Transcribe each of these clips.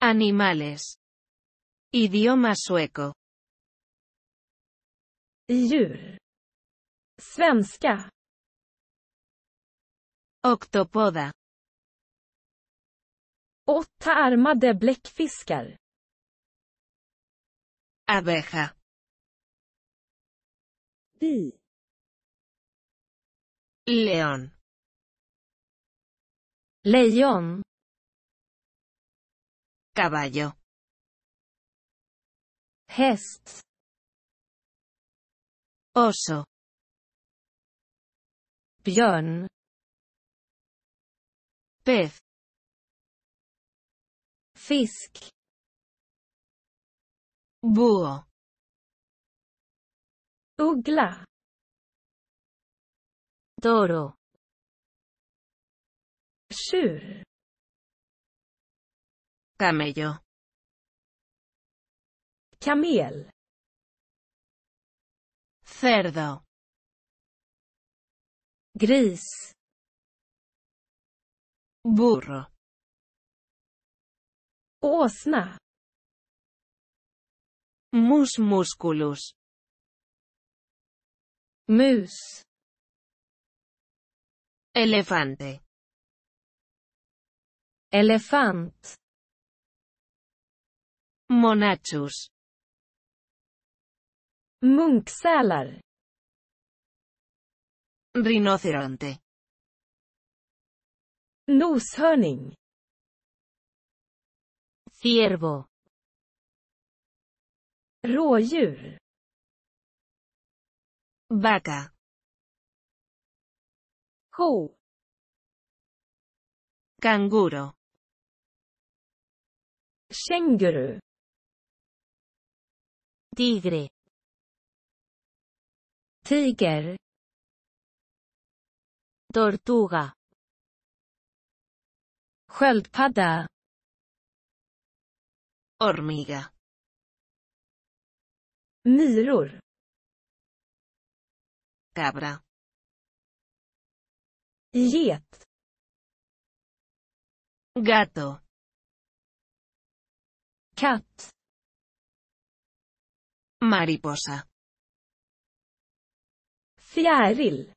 Animales. Idioma sueco. Djur. Svenska. Octopoda. de bläckfiskar. Abeja. Bi. León. Lejon. Caballo. Hest. Oso. Björn. Pez. Fisk. Búho. Ugla. Toro. Camello. Camel. Cerdo. Gris. Burro. Osna. Mus musculus. Mus. Elefante. Elefant. Monachus. Munksälar. Rinoceronte. Noshörning. Ciervo. Rådjur. Vaca. Ko. Canguro. Känguru. Tigre. Tiger. Tortuga. Sköldpadda. Ormiga. Myror. Cabra. Get. Gato. Katt. Mariposa. Fjäril.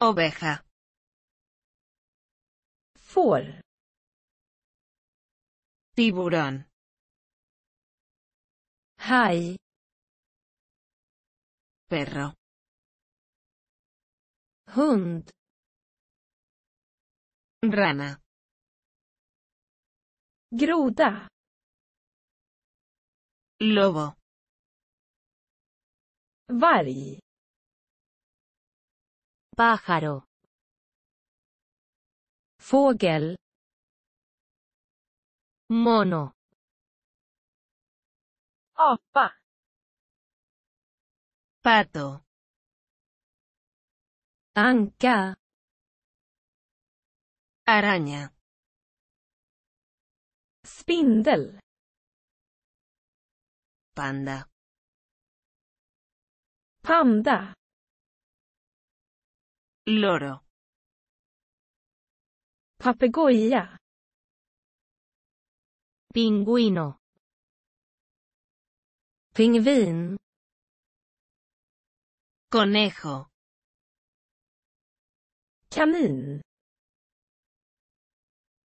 Oveja. Får. Tiburón. Hai. Perro. Hund. Rana. Groda. Lobo. Varg. Pájaro. Fogel. Mono. opa, Pato. Anca. Araña. Spindel. Panda. Panda. Loro. Papegoya Pingüino. Pingvin. Conejo. camín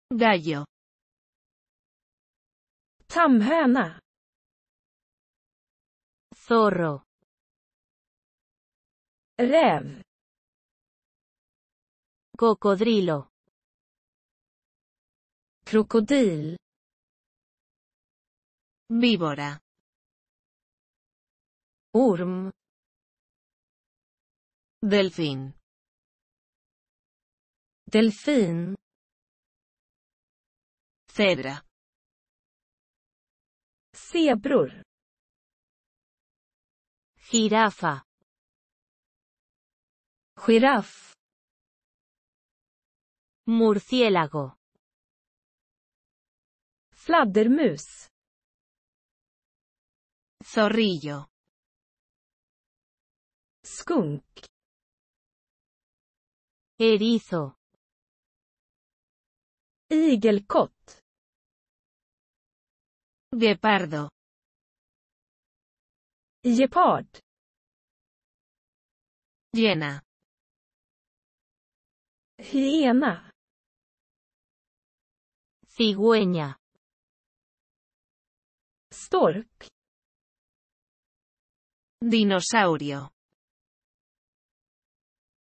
Gallo. Tamhöna. Zorro. Rev. Cocodrilo. Crocodil. Víbora. Urm. Delfín. Delfín. Cedra. Zebror. Jirafa. Giraf. Murciélago. Fladdermus. Zorrillo. Skunk. Erizo. Igelkott. Guepardo. Llena. Hiena. Cigüeña. Stork. Dinosaurio.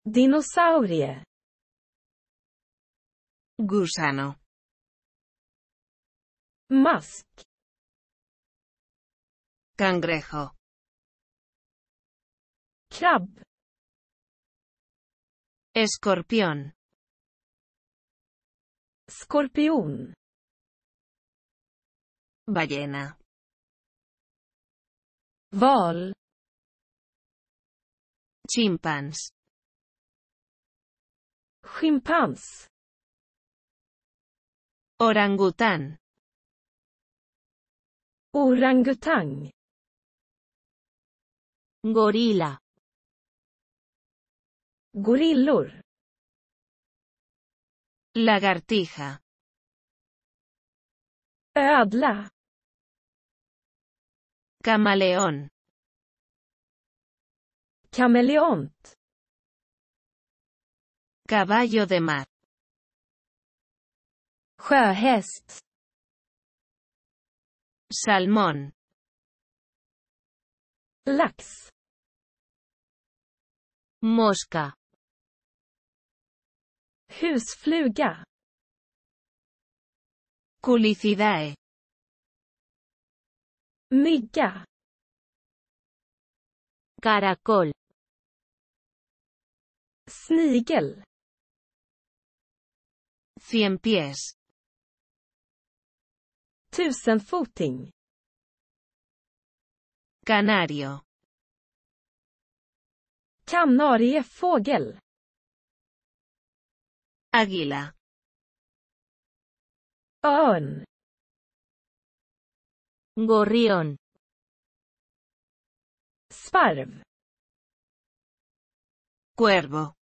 Dinosauria Gusano. Musk. Cangrejo. Crab. Escorpión. Scorpión. Ballena. vol Chimpans. chimpans Orangután. Orangután. Gorila. Gorillor. Lagartija. Adla. Camaleón. Cameleont. Caballo de mar. Sjöhäst. Salmón. Lax. Mosca. Husfluga. Kollifidae. Mygga. Caracol. Snigel. Cienpies. Tusenfoting. Canario. Kanariefågel. Águila. On. Gorrión. Sparv. Cuervo.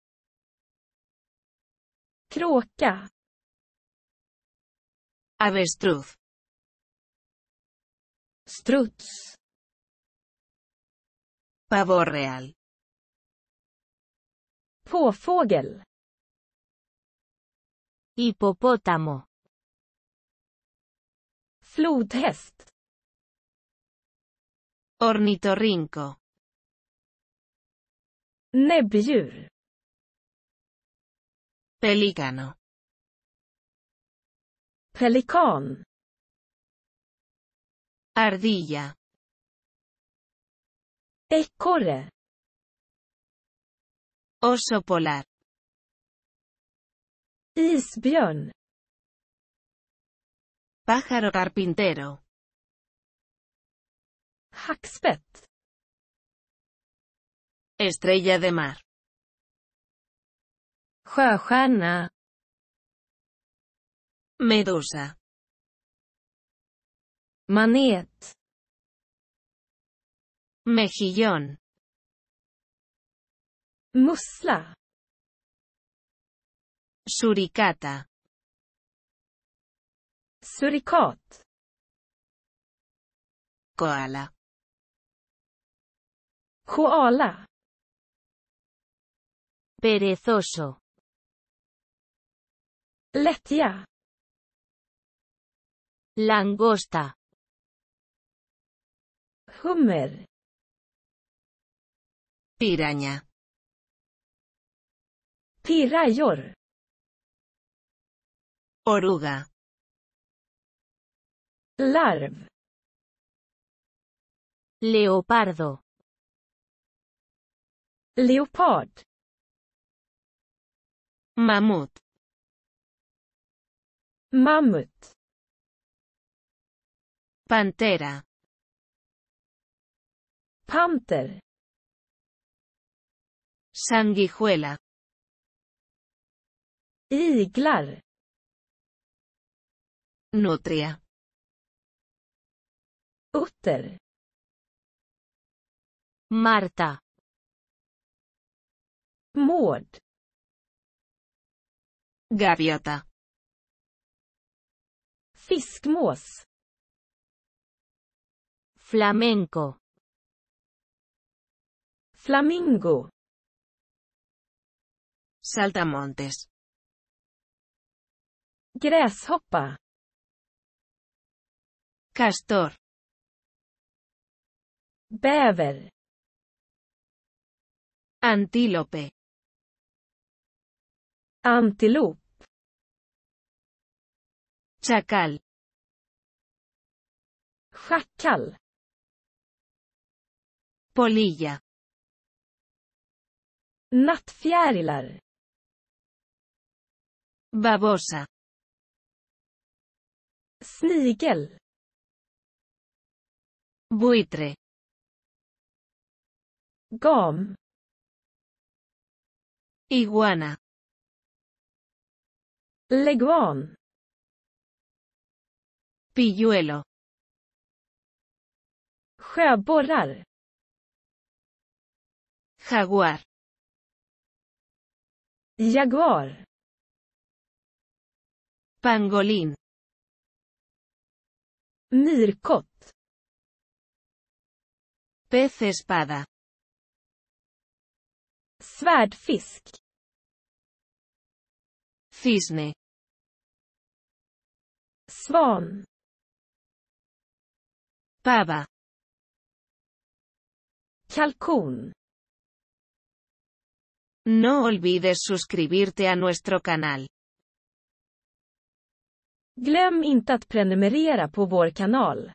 Kråka. Avestruz. Struts. Pavo real. Påfågel. Hipopótamo. Flodhäst. Ornitorrinco. Nebbiur. Pelícano. pelicón Ardilla. Ekorre. Oso polar. Isbjörn. Pájaro carpintero. Hackspett. Estrella de mar. Sjöstjärna. Medusa. Manet. Mejillón. Musla. Suricata. Suricot. Koala. Koala. Perezoso. Letia. Langosta. Hummer. Piraña. Pirayor. Oruga. Larv. Leopardo. Leopard. Mamut. Mammut. Pantera. Panther. Sanguijuela. Iglar. Nutria. Utter. Marta. Mord. Gaviota. Fiskmås. Flamenco. Flamingo. Saltamontes. Gräshoppa. Castor. Bäver. Antilope. Antilop. Chacal. Schakall. Polilla. Nattfjärilar. Babosa. Snigel. Buitre. Gom. Iguana. Leguón. Pilluelo. Sjöborrar. Jaguar. Jaguar. Pangolin. Myrkott. Pez espada. Svärdfisk. Cisne. Svan. Pava. Calcún. No olvides suscribirte a nuestro canal. Glöm inte att prenumerera på vår kanal.